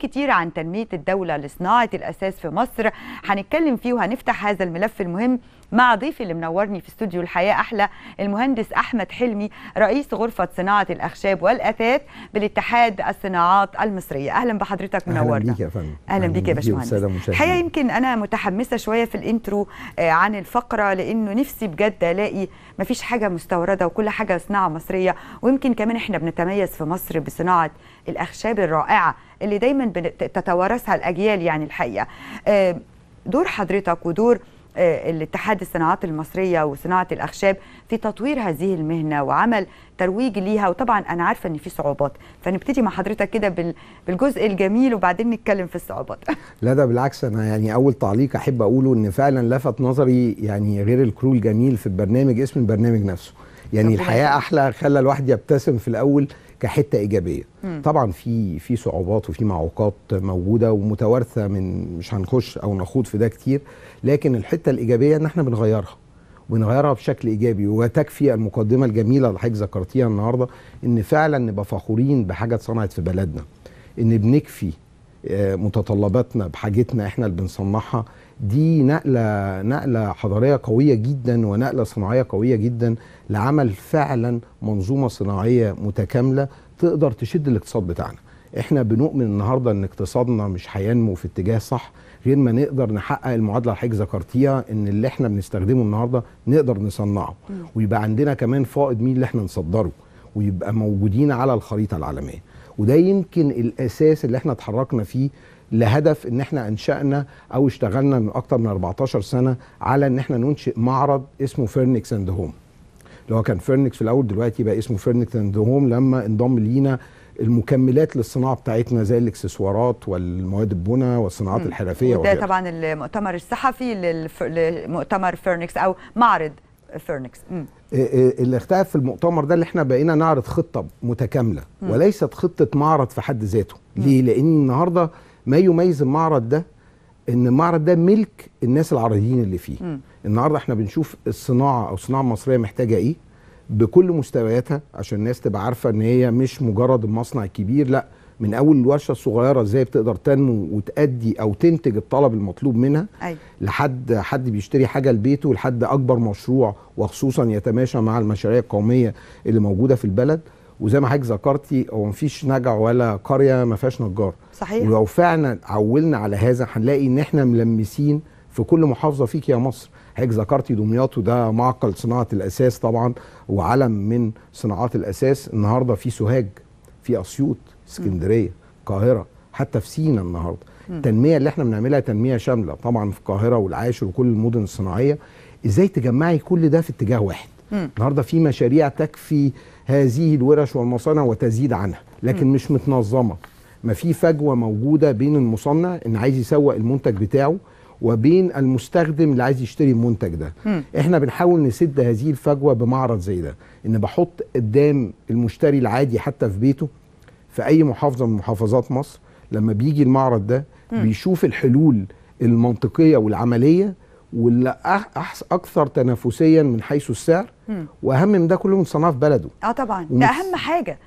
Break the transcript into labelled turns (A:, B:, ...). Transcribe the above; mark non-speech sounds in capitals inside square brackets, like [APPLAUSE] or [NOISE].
A: كتير عن تنمية الدولة لصناعة الأساس في مصر هنتكلم فيه وهنفتح هذا الملف المهم مع ضيفي اللي منورني في استوديو الحياة أحلى المهندس أحمد حلمي رئيس غرفة صناعة الأخشاب والأثاث بالاتحاد الصناعات المصرية أهلا بحضرتك منورنا أهلا بيك يا فندم أهلا بيك يا باشمهندس الحقيقة يمكن أنا متحمسة شوية في الإنترو آه، عن الفقرة لأنه نفسي بجد ألاقي ما فيش حاجة مستوردة وكل حاجة صناعة مصرية ويمكن كمان إحنا بنتميز في مصر بصناعة الأخشاب الرائعة اللي دايما تتوارثها الأجيال يعني الحقيقة آه، دور حضرتك ودور آه، الاتحاد الصناعات المصرية وصناعة الأخشاب في تطوير هذه المهنة وعمل ترويج ليها وطبعا أنا عارفة إن في صعوبات فنبتدي مع حضرتك كده بالجزء الجميل وبعدين نتكلم في الصعوبات
B: [LAUGHS] لا ده بالعكس أنا يعني أول تعليق أحب أقوله إن فعلا لفت نظري يعني غير الكرو الجميل في البرنامج اسم البرنامج نفسه يعني الحياه احلى خلى الواحد يبتسم في الاول كحته ايجابيه مم. طبعا في في صعوبات وفي معوقات موجوده ومتوارثه من مش هنخش او نخوض في ده كتير لكن الحته الايجابيه ان احنا بنغيرها ونغيرها بشكل ايجابي وتكفي المقدمه الجميله اللي حضرتك ذكرتيها النهارده ان فعلا نبقى فخورين بحاجه اتصنعت في بلدنا ان بنكفي متطلباتنا بحاجتنا احنا اللي بنصنعها دي نقله نقله حضاريه قويه جدا ونقله صناعيه قويه جدا لعمل فعلا منظومه صناعيه متكامله تقدر تشد الاقتصاد بتاعنا احنا بنؤمن النهارده ان اقتصادنا مش هينمو في اتجاه صح غير ما نقدر نحقق المعادله اللي حضرتك ذكرتيها ان اللي احنا بنستخدمه النهارده نقدر نصنعه ويبقى عندنا كمان فائض مين اللي احنا نصدره ويبقى موجودين على الخريطه العالميه وده يمكن الاساس اللي احنا اتحركنا فيه لهدف ان احنا انشانا او اشتغلنا من اكتر من 14 سنه على ان احنا ننشئ معرض اسمه فيرنكس اند هوم اللي هو كان فيرنكس في الاول دلوقتي بقى اسمه فيرنكس اند هوم لما انضم لينا المكملات للصناعه بتاعتنا زي الاكسسوارات والمواد البناء والصناعات الحرفيه وده طبعا
A: المؤتمر الصحفي للمؤتمر فيرنكس او معرض الفيرنكس
B: إيه، اللي اختلف في المؤتمر ده اللي احنا بقينا نعرض خطه متكامله وليست خطه معرض في حد ذاته ليه لان النهارده ما يميز المعرض ده ان المعرض ده ملك الناس العارضين اللي فيه النهارده احنا بنشوف الصناعه او الصناعه المصريه محتاجه ايه بكل مستوياتها عشان الناس تبقى عارفه ان هي مش مجرد المصنع الكبير لا من اول الورشه الصغيره ازاي بتقدر تنمو وتادي او تنتج الطلب المطلوب منها أي. أيوة. لحد حد بيشتري حاجه لبيته لحد اكبر مشروع وخصوصا يتماشى مع المشاريع القوميه اللي موجوده في البلد وزي ما حضرتك ذكرتي هو مفيش نجع ولا قريه ما فيهاش نجار صحيح ولو فعلا عولنا على هذا هنلاقي ان احنا ملمسين في كل محافظه فيك يا مصر حضرتك ذكرتي دمياط وده معقل صناعه الاساس طبعا وعلم من صناعات الاساس النهارده في سوهاج في اسيوط اسكندريه القاهره حتى في سينا النهارده التنميه اللي احنا بنعملها تنميه شامله طبعا في القاهره والعاشر وكل المدن الصناعيه ازاي تجمعي كل ده في اتجاه واحد النهارده في مشاريع تكفي هذه الورش والمصانع وتزيد عنها لكن مش متنظمه ما في فجوه موجوده بين المصنع ان عايز يسوق المنتج بتاعه وبين المستخدم اللي عايز يشتري المنتج ده م. احنا بنحاول نسد هذه الفجوه بمعرض زي ده ان بحط قدام المشتري العادي حتى في بيته في اي محافظه من محافظات مصر لما بيجي المعرض ده م. بيشوف الحلول المنطقيه والعمليه واللي اكثر تنافسيا من حيث السعر م. واهم من ده كله من صناعه بلده
A: اه طبعا ده اهم حاجه